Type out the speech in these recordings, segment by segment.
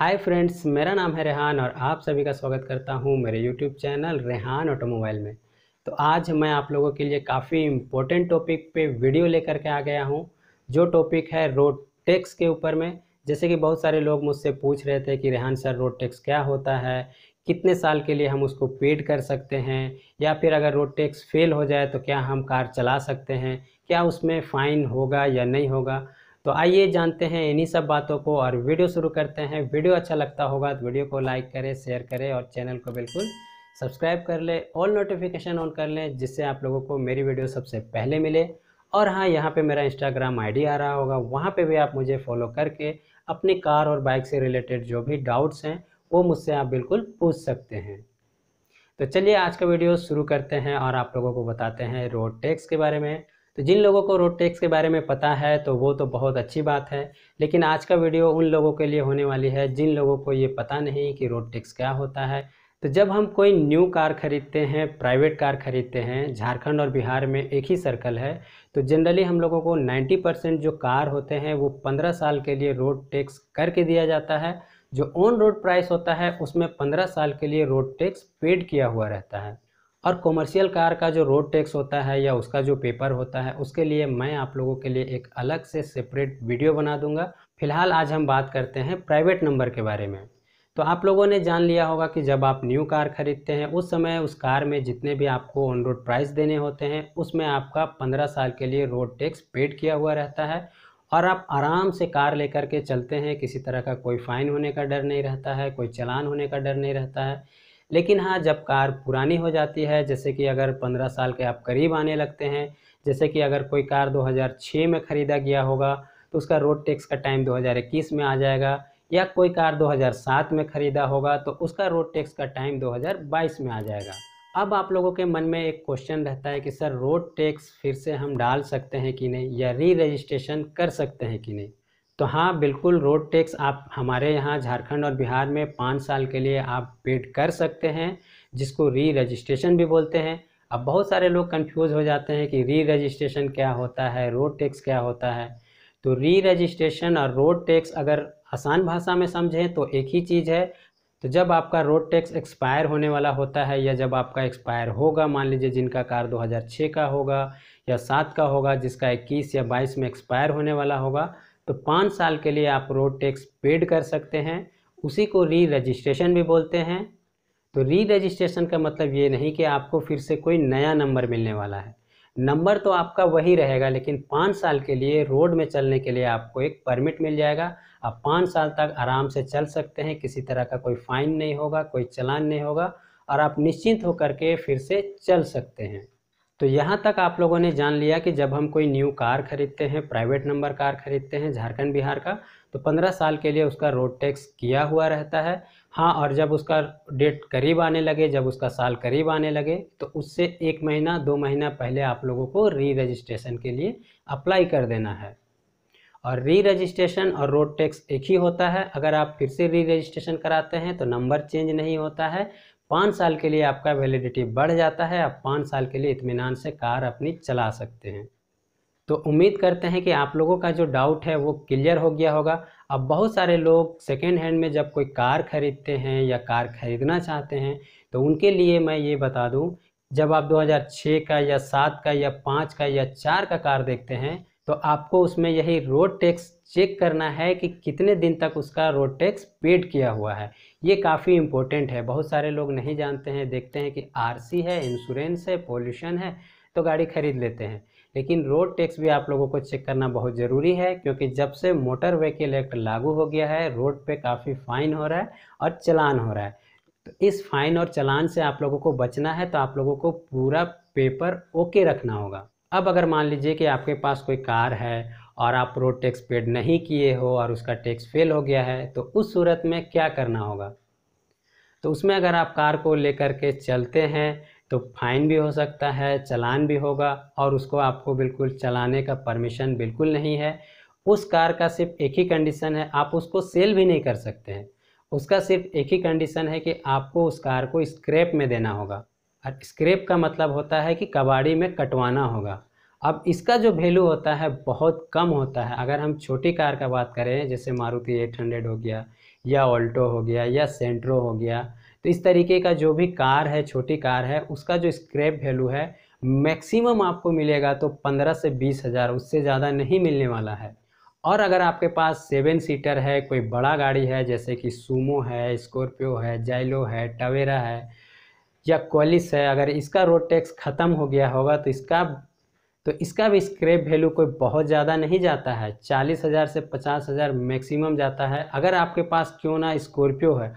hi friends मेरा नाम है रेहान और आप सभी का स्वागत करता हूं मेरे यूट्यूब चैनल रेहान ऑटोमोबाइल में तो आज मैं आप लोगों के लिए काफ़ी इम्पोर्टेंट टॉपिक पे वीडियो लेकर के आ गया हूं जो टॉपिक है रोड टैक्स के ऊपर में जैसे कि बहुत सारे लोग मुझसे पूछ रहे थे कि रेहान सर रोड टैक्स क्या होता है कितने साल के लिए हम उसको पेड कर सकते हैं या फिर अगर रोड टैक्स फेल हो जाए तो क्या हम कार चला सकते हैं क्या उसमें फ़ाइन होगा या नहीं होगा तो आइए जानते हैं इन्हीं सब बातों को और वीडियो शुरू करते हैं वीडियो अच्छा लगता होगा तो वीडियो को लाइक करें शेयर करें और चैनल को बिल्कुल सब्सक्राइब कर लें ऑल नोटिफिकेशन ऑन कर लें जिससे आप लोगों को मेरी वीडियो सबसे पहले मिले और हाँ यहाँ पे मेरा इंस्टाग्राम आईडी आ रहा होगा वहाँ पे भी आप मुझे फॉलो करके अपनी कार और बाइक से रिलेटेड जो भी डाउट्स हैं वो मुझसे आप बिल्कुल पूछ सकते हैं तो चलिए आज का वीडियो शुरू करते हैं और आप लोगों को बताते हैं रोड टैक्स के बारे में तो जिन लोगों को रोड टैक्स के बारे में पता है तो वो तो बहुत अच्छी बात है लेकिन आज का वीडियो उन लोगों के लिए होने वाली है जिन लोगों को ये पता नहीं कि रोड टैक्स क्या होता है तो जब हम कोई न्यू कार खरीदते हैं प्राइवेट कार खरीदते हैं झारखंड और बिहार में एक ही सर्कल है तो जनरली हम लोगों को 90 परसेंट जो कार होते हैं वो 15 साल के लिए रोड टैक्स करके दिया जाता है जो ऑन रोड प्राइस होता है उसमें 15 साल के लिए रोड टैक्स पेड किया हुआ रहता है और कॉमर्शियल कार का जो रोड टैक्स होता है या उसका जो पेपर होता है उसके लिए मैं आप लोगों के लिए एक अलग से सेपरेट वीडियो बना दूंगा फिलहाल आज हम बात करते हैं प्राइवेट नंबर के बारे में तो आप लोगों ने जान लिया होगा कि जब आप न्यू कार खरीदते हैं उस समय उस कार में जितने भी आपको ऑन रोड प्राइस देने होते हैं उसमें आपका पंद्रह साल के लिए रोड टैक्स पेड किया हुआ रहता है और आप आराम से कार लेकर के चलते हैं किसी तरह का कोई फ़ाइन होने का डर नहीं रहता है कोई चलान होने का डर नहीं रहता है लेकिन हाँ जब कार पुरानी हो जाती है जैसे कि अगर पंद्रह साल के आप करीब आने लगते हैं जैसे कि अगर कोई कार 2006 में ख़रीदा गया होगा तो उसका रोड टैक्स का टाइम 2021 में आ जाएगा या कोई कार 2007 में ख़रीदा होगा तो उसका रोड टैक्स का टाइम 2022 में आ जाएगा अब आप लोगों के मन में एक क्वेश्चन रहता है कि सर रोड टैक्स फिर से हम डाल सकते हैं कि नहीं या री रजिस्ट्रेशन कर सकते हैं कि नहीं तो हाँ बिल्कुल रोड टैक्स आप हमारे यहाँ झारखंड और बिहार में पाँच साल के लिए आप पेड कर सकते हैं जिसको री रजिस्ट्रेशन भी बोलते हैं अब बहुत सारे लोग कंफ्यूज हो जाते हैं कि री रजिस्ट्रेशन क्या होता है रोड टैक्स क्या होता है तो री रजिस्ट्रेशन और रोड टैक्स अगर आसान भाषा में समझें तो एक ही चीज़ है तो जब आपका रोड टैक्स एक्सपायर होने वाला होता है या जब आपका एक्सपायर होगा मान लीजिए जिनका कार 2006 का होगा या सात का होगा जिसका 21 या 22 में एक्सपायर होने वाला होगा तो पाँच साल के लिए आप रोड टैक्स पेड कर सकते हैं उसी को री रजिस्ट्रेशन भी बोलते हैं तो री रजिस्ट्रेशन का मतलब ये नहीं कि आपको फिर से कोई नया नंबर मिलने वाला है नंबर तो आपका वही रहेगा लेकिन पाँच साल के लिए रोड में चलने के लिए आपको एक परमिट मिल जाएगा आप पाँच साल तक आराम से चल सकते हैं किसी तरह का कोई फाइन नहीं होगा कोई चलान नहीं होगा और आप निश्चिंत होकर के फिर से चल सकते हैं तो यहाँ तक आप लोगों ने जान लिया कि जब हम कोई न्यू कार खरीदते हैं प्राइवेट नंबर कार खरीदते हैं झारखंड बिहार का तो पंद्रह साल के लिए उसका रोड टैक्स किया हुआ रहता है हाँ और जब उसका डेट करीब आने लगे जब उसका साल करीब आने लगे तो उससे एक महीना दो महीना पहले आप लोगों को री रजिस्ट्रेशन के लिए अप्लाई कर देना है और री रजिस्ट्रेशन और रोड टैक्स एक ही होता है अगर आप फिर से री रजिस्ट्रेशन कराते हैं तो नंबर चेंज नहीं होता है पाँच साल के लिए आपका वैलिडिटी बढ़ जाता है आप पाँच साल के लिए इतमान से कार अपनी चला सकते हैं तो उम्मीद करते हैं कि आप लोगों का जो डाउट है वो क्लियर हो गया होगा अब बहुत सारे लोग सेकेंड हैंड में जब कोई कार खरीदते हैं या कार खरीदना चाहते हैं तो उनके लिए मैं ये बता दूं जब आप 2006 का या 7 का या 5 का या 4 का कार देखते हैं तो आपको उसमें यही रोड टैक्स चेक करना है कि कितने दिन तक उसका रोड टैक्स पेड किया हुआ है ये काफ़ी इम्पोर्टेंट है बहुत सारे लोग नहीं जानते हैं देखते हैं कि आरसी है इंश्योरेंस है पॉल्यूशन है तो गाड़ी खरीद लेते हैं लेकिन रोड टैक्स भी आप लोगों को चेक करना बहुत ज़रूरी है क्योंकि जब से मोटर व्हीकल एक्ट लागू हो गया है रोड पे काफ़ी फाइन हो रहा है और चलान हो रहा है तो इस फाइन और चलान से आप लोगों को बचना है तो आप लोगों को पूरा पेपर ओके रखना होगा अब अगर मान लीजिए कि आपके पास कोई कार है और आप रोड टैक्स पेड नहीं किए हो और उसका टैक्स फेल हो गया है तो उस सूरत में क्या करना होगा तो उसमें अगर आप कार को लेकर के चलते हैं तो फाइन भी हो सकता है चलान भी होगा और उसको आपको बिल्कुल चलाने का परमिशन बिल्कुल नहीं है उस कार का सिर्फ एक ही कंडीशन है आप उसको सेल भी नहीं कर सकते हैं उसका सिर्फ एक ही कंडीशन है कि आपको उस कार को स्क्रैप में देना होगा और स्क्रेप का मतलब होता है कि कबाड़ी में कटवाना होगा अब इसका जो वैल्यू होता है बहुत कम होता है अगर हम छोटी कार का बात करें जैसे मारुति 800 हो गया या ऑल्टो हो गया या सेंट्रो हो गया तो इस तरीके का जो भी कार है छोटी कार है उसका जो स्क्रैप वैल्यू है मैक्सिमम आपको मिलेगा तो पंद्रह से बीस हज़ार उससे ज़्यादा नहीं मिलने वाला है और अगर आपके पास सेवन सीटर है कोई बड़ा गाड़ी है जैसे कि सूमो है स्कॉर्पियो है जाइलो है टवेरा है या क्वालिस है अगर इसका रोड टैक्स ख़त्म हो गया होगा तो इसका तो इसका भी स्क्रैप वैल्यू कोई बहुत ज़्यादा नहीं जाता है चालीस हज़ार से पचास हज़ार मैक्सिमम जाता है अगर आपके पास क्यों ना स्कॉर्पियो है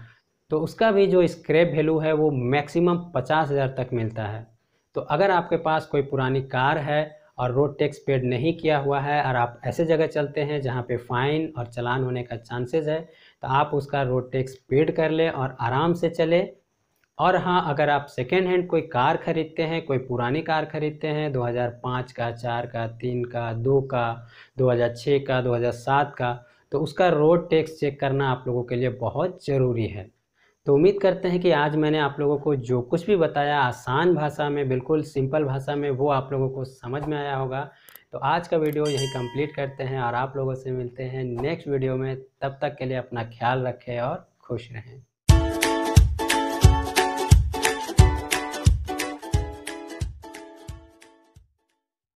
तो उसका भी जो स्क्रैप वैल्यू है वो मैक्सिमम पचास हज़ार तक मिलता है तो अगर आपके पास कोई पुरानी कार है और रोड टैक्स पेड नहीं किया हुआ है और आप ऐसे जगह चलते हैं जहाँ पे फ़ाइन और चलान होने का चांसेस है तो आप उसका रोड टैक्स पेड कर लें और आराम से चले और हाँ अगर आप सेकेंड हैंड कोई कार ख़रीदते हैं कोई पुरानी कार ख़रीदते हैं 2005 का चार का तीन का दो का 2006 का 2007 का तो उसका रोड टैक्स चेक करना आप लोगों के लिए बहुत ज़रूरी है तो उम्मीद करते हैं कि आज मैंने आप लोगों को जो कुछ भी बताया आसान भाषा में बिल्कुल सिंपल भाषा में वो आप लोगों को समझ में आया होगा तो आज का वीडियो यही कंप्लीट करते हैं और आप लोगों से मिलते हैं नेक्स्ट वीडियो में तब तक के लिए अपना ख्याल रखें और खुश रहें